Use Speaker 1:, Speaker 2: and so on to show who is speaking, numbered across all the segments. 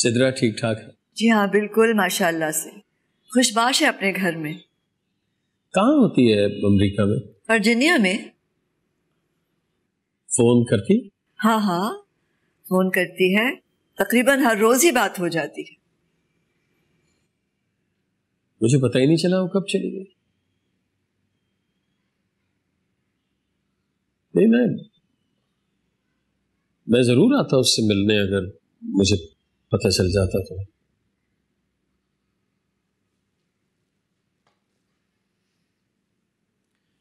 Speaker 1: सिदरा ठीक ठाक है
Speaker 2: जी हाँ बिल्कुल माशाल्लाह से खुशबाश है अपने घर में
Speaker 1: कहाँ होती है अमेरिका में
Speaker 2: वर्जीनिया में फोन करती हाँ हाँ फोन करती है तकरीबन हर रोज ही बात हो जाती है
Speaker 1: मुझे पता ही नहीं चला वो कब चली गई नहीं मैं मैं जरूर आता उससे मिलने अगर मुझे पता चल जाता तो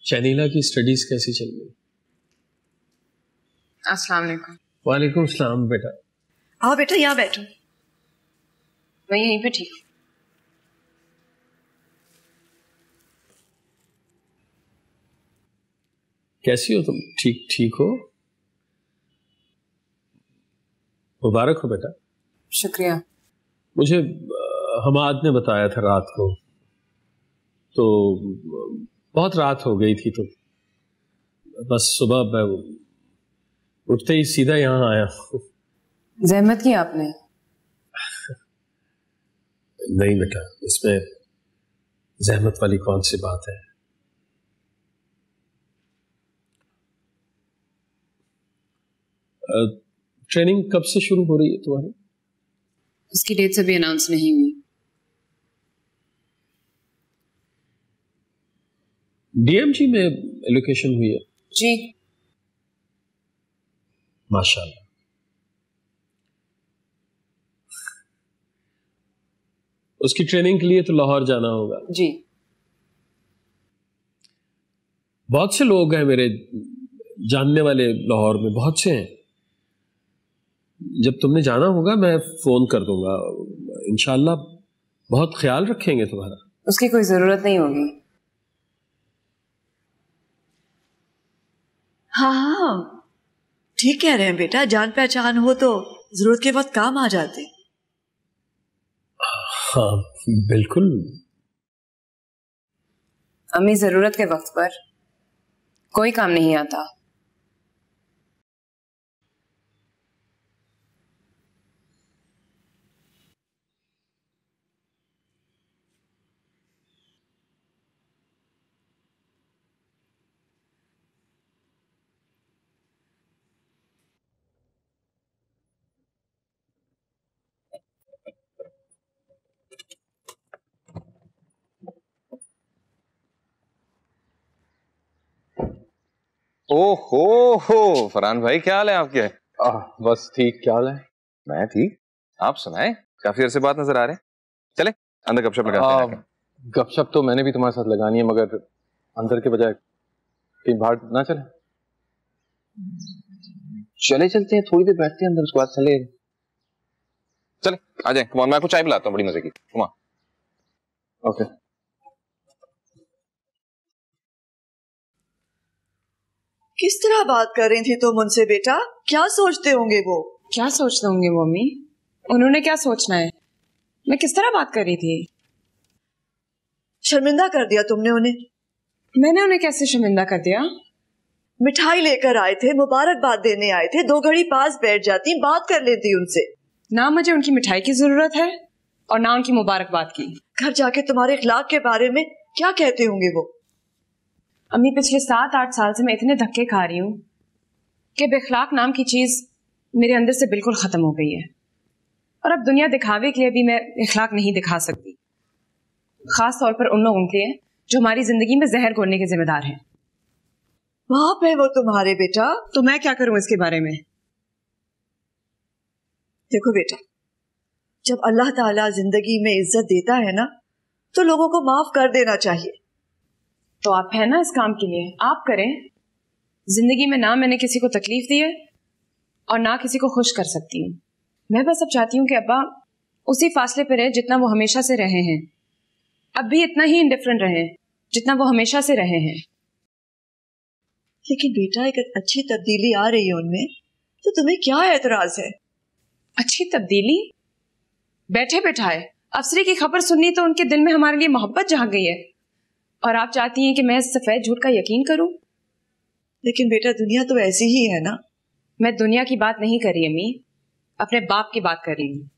Speaker 1: शनीला की स्टडीज कैसी चल रही
Speaker 2: अस्सलाम वालेकुम
Speaker 1: वालेकुम सलाम बेटा
Speaker 2: आओ बेटा यहाँ बैठो मैं यहीं पे ठीक
Speaker 1: कैसी हो तुम ठीक ठीक हो मुबारक हो बेटा शुक्रिया मुझे हमाद ने बताया था रात को तो बहुत रात हो गई थी तो बस सुबह मैं उठते ही सीधा यहाँ आया
Speaker 2: जहमत की आपने
Speaker 1: नहीं बेटा इसमें जहमत वाली कौन सी बात है ट्रेनिंग कब से शुरू हो रही है तुम्हारी
Speaker 2: उसकी डेट अभी अनाउंस नहीं हुई
Speaker 1: डीएमजी में एलोकेशन हुई है जी माशाल्लाह उसकी ट्रेनिंग के लिए तो लाहौर जाना होगा जी बहुत से लोग हैं मेरे जानने वाले लाहौर में बहुत से हैं जब तुमने जाना होगा मैं फ़ोन कर दूंगा इनशाला बहुत ख्याल रखेंगे तुम्हारा
Speaker 2: उसकी कोई ज़रूरत नहीं होगी हाँ हाँ ठीक कह रहे हैं बेटा जान पहचान हो तो ज़रूरत के वक्त काम आ जाते
Speaker 1: हाँ बिल्कुल
Speaker 2: अम्मी ज़रूरत के वक्त पर कोई काम नहीं आता
Speaker 1: ओहो हो फरहान भाई क्या हाल है आपके आ, बस ठीक क्या हाल है मैं ठीक आप सुनाए काफी अरसे बात नजर आ रहे हैं चले अंदर गपशप लगाते हैं गपशप तो मैंने भी तुम्हारे साथ लगानी है मगर अंदर के बजाय कहीं बाहर ना चले चले चलते हैं थोड़ी देर बैठते हैं अंदर उसके बाद चले चले आ जाए कुमार मैं आपको चाय पिलाता हूँ बड़ी मजे की कुमार ओके okay.
Speaker 2: किस तरह बात कर रही थी तुम उनसे बेटा क्या सोचते होंगे वो क्या सोचते होंगे मम्मी उन्होंने क्या सोचना है मैं किस तरह बात कर रही थी शर्मिंदा कर दिया तुमने उन्हें मैंने उन्हें कैसे शर्मिंदा कर दिया मिठाई लेकर आए थे मुबारकबाद देने आए थे दो घड़ी पास बैठ जाती बात कर लेती उनसे ना मुझे उनकी मिठाई की जरूरत है और ना उनकी मुबारकबाद की घर जाके तुम्हारे इखलाक के बारे में क्या कहते होंगे वो अम्मी पिछले सात आठ साल से मैं इतने धक्के खा रही हूँ कि बेखलाक नाम की चीज़ मेरे अंदर से बिल्कुल ख़त्म हो गई है और अब दुनिया दिखावे के लिए भी मैं इखलाक नहीं दिखा सकती ख़ास तौर पर उन लोगों के लिए जो हमारी ज़िंदगी में जहर घोड़ने के जिम्मेदार हैं बाप है वो तुम्हारे बेटा तो मैं क्या करूं इसके बारे में देखो बेटा जब अल्लाह ताला जिंदगी में इज्जत देता है ना तो लोगों को माफ कर देना चाहिए तो आप है ना इस काम के लिए आप करें जिंदगी में ना मैंने किसी को तकलीफ दी है और ना किसी को खुश कर सकती हूँ मैं बस अब चाहती हूँ कि अब्बा उसी फासले पर रहे जितना वो हमेशा से रहे हैं अब भी इतना ही इंडिफरेंट रहे जितना वो हमेशा से रहे हैं लेकिन बेटा एक अच्छी तब्दीली आ रही है उनमें तो तुम्हें क्या एतराज है अच्छी तब्दीली बैठे बैठाए अफसरी की खबर सुननी तो उनके दिल में हमारे लिए मोहब्बत जाग गई है और आप चाहती हैं कि मैं इस सफेद झूठ का यकीन करूं लेकिन बेटा दुनिया तो ऐसी ही है ना मैं दुनिया की बात नहीं कर रही अम्मी अपने बाप की बात कर रही हूँ